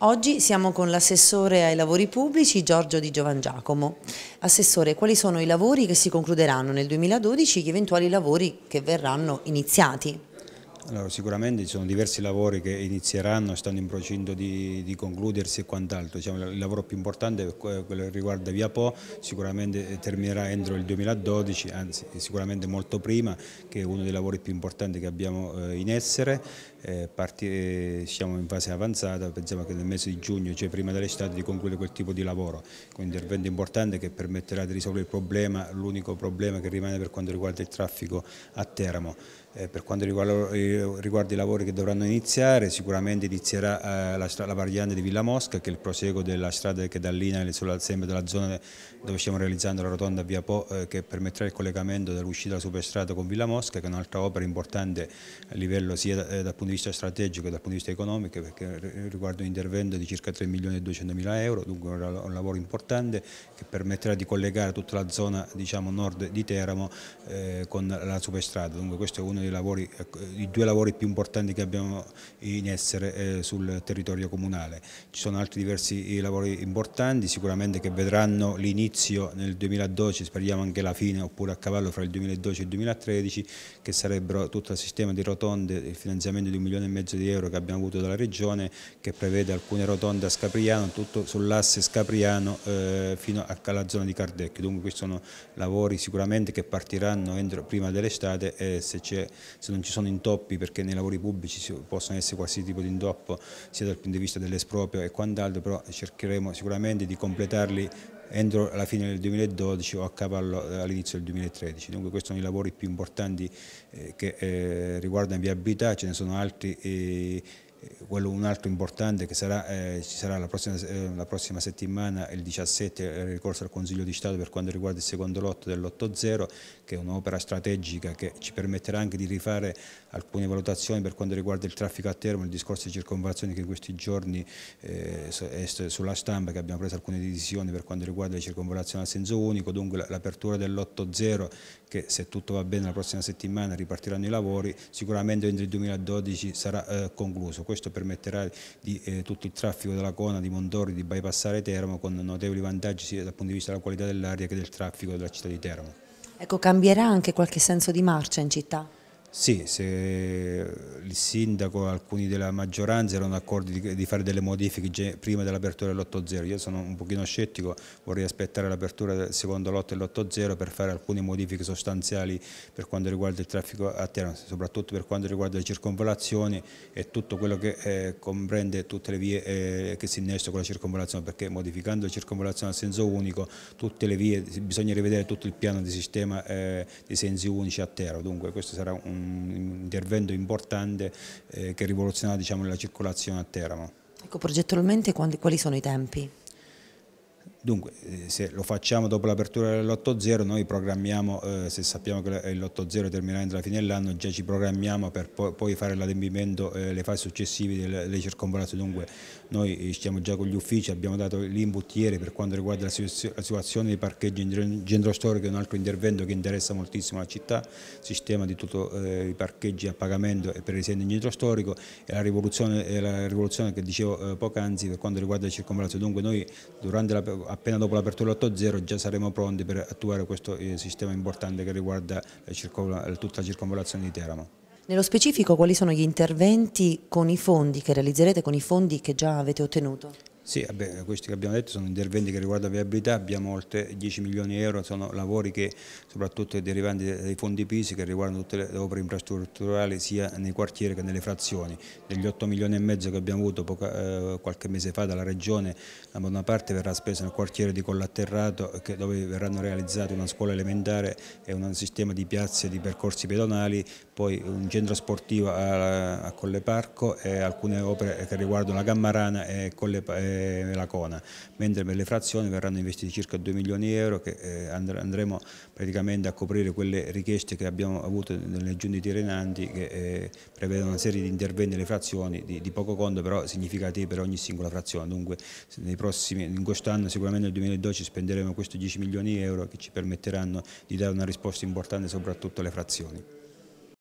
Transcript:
Oggi siamo con l'assessore ai lavori pubblici Giorgio Di Giovan Giacomo. Assessore, quali sono i lavori che si concluderanno nel 2012 e gli eventuali lavori che verranno iniziati? Allora, sicuramente ci sono diversi lavori che inizieranno, stanno in procinto di, di concludersi e quant'altro. Diciamo, il lavoro più importante è quello che riguarda Via Po, sicuramente eh, terminerà entro il 2012, anzi eh, sicuramente molto prima, che è uno dei lavori più importanti che abbiamo eh, in essere. Eh, partire, siamo in fase avanzata, pensiamo che nel mese di giugno, cioè prima dell'estate, di concludere quel tipo di lavoro. Un intervento importante che permetterà di risolvere il problema, l'unico problema che rimane per quanto riguarda il traffico a Teramo. Eh, per quanto riguarda il riguardo i lavori che dovranno iniziare, sicuramente inizierà eh, la, la, variante di Villa Mosca, che è il proseguo della strada che da Lina sempre della zona dove stiamo realizzando la rotonda via Po, eh, che permetterà il collegamento dell'uscita della superstrada con Villa Mosca, che è un'altra opera importante a livello sia eh, dal punto di vista strategico che dal punto di vista economico, perché riguarda un intervento di circa 3 milioni e 200 mila euro, dunque un lavoro importante che permetterà di collegare tutta la zona diciamo, nord di Teramo con la superstrada. Dunque questo è uno dei lavori, ecco, i due lavori più importanti che abbiamo in essere eh, sul territorio comunale. Ci sono altri diversi eh, lavori importanti sicuramente che vedranno l'inizio nel 2012, speriamo anche la fine oppure a cavallo fra il 2012 e il 2013 che sarebbero tutto il sistema di rotonde, il finanziamento di un milione e mezzo di euro che abbiamo avuto dalla regione che prevede alcune rotonde a Scapriano, tutto sull'asse Scapriano eh, fino alla zona di Cardecchio. Dunque questi sono lavori sicuramente che partiranno entro, prima dell'estate e se, se non ci sono intoppi indoppi perché nei lavori pubblici possono essere qualsiasi tipo di intoppo sia dal punto di vista dell'esproprio e quant'altro, però cercheremo sicuramente di completarli entro la fine del 2012 o a cavallo eh, all'inizio del 2013. Dunque questi sono i lavori più importanti eh, che eh, riguardano viabilità, ce ne sono altri eh, quello un altro importante che sarà, eh, ci sarà la prossima, eh, la prossima, settimana, il 17, il eh, ricorso al Consiglio di Stato per quanto riguarda il secondo lotto dell'8.0, che è un'opera strategica che ci permetterà anche di rifare alcune valutazioni per quanto riguarda il traffico a Termo, il discorso di circonvallazione che in questi giorni eh, è sulla stampa, che abbiamo preso alcune decisioni per quanto riguarda le circonvallazioni a senso unico, dunque l'apertura dell'8.0 che se tutto va bene la prossima settimana ripartiranno i lavori, sicuramente entro il 2012 sarà eh, concluso questo permetterà di, eh, tutto il traffico della Cona, di Mondori, di bypassare Teramo con notevoli vantaggi sia dal punto di vista della qualità dell'aria che del traffico della città di Teramo. Ecco, cambierà anche qualche senso di marcia in città? Sì, se il sindaco e alcuni della maggioranza erano d'accordo di, fare delle modifiche prima dell'apertura dell'8-0, io sono un pochino scettico, vorrei aspettare l'apertura del secondo lotto dell'8-0 per fare alcune modifiche sostanziali per quanto riguarda il traffico a terra, soprattutto per quanto riguarda le circonvolazioni e tutto quello che eh, comprende tutte le vie eh, che si innestano con la circonvolazione, perché modificando la circonvolazione a senso unico, tutte le vie, bisogna rivedere tutto il piano di sistema eh, dei sensi unici a terra, dunque questo sarà un un intervento importante eh, che rivoluzionerà diciamo, la circolazione a Teramo. Ecco, progettualmente quali sono i tempi? Dunque, eh, se lo facciamo dopo l'apertura dell'8-0, noi programmiamo, eh, se sappiamo che l'8-0 terminerà entro la fine dell'anno, già ci programmiamo per po poi fare l'adempimento, eh, le fasi successive delle circonvolazioni. Dunque, noi eh, stiamo già con gli uffici, abbiamo dato l'input ieri per quanto riguarda la, situazione dei parcheggi in centro storico, è un altro intervento che interessa moltissimo la città, sistema di tutti eh, i parcheggi a pagamento e per i residenti in centro storico e la rivoluzione, la rivoluzione che dicevo eh, poc'anzi per quanto riguarda le circonvolazione. Dunque, noi durante la appena dopo l'apertura 8.0 già saremo pronti per attuare questo eh, sistema importante che riguarda eh, eh, tutta la circonvolazione di Teramo. Nello specifico quali sono gli interventi con i fondi che realizzerete, con i fondi che già avete ottenuto? Sì, vabbè, questi che abbiamo detto sono interventi che riguardano la viabilità, abbiamo oltre 10 milioni di euro, sono lavori che soprattutto derivanti dai fondi PISI che riguardano tutte le opere infrastrutturali sia nei quartieri che nelle frazioni. Degli 8 milioni e mezzo che abbiamo avuto poca, eh, qualche mese fa dalla Regione, da buona parte verrà spesa nel quartiere di Collatterrato dove verranno realizzate una scuola elementare e un sistema di piazze e di percorsi pedonali, poi un centro sportivo a, a Colle Parco e alcune opere che riguardano la Gammarana e Colle Parco nella Cona, mentre per le frazioni verranno investiti circa 2 milioni di euro che eh, andremo praticamente a coprire quelle richieste che abbiamo avuto nelle giunte tirenanti che eh, prevedono una serie di interventi nelle frazioni di, poco conto però significativi per ogni singola frazione, dunque prossimi, in quest'anno sicuramente nel 2012 spenderemo questi 10 milioni di euro che ci permetteranno di dare una risposta importante soprattutto alle frazioni.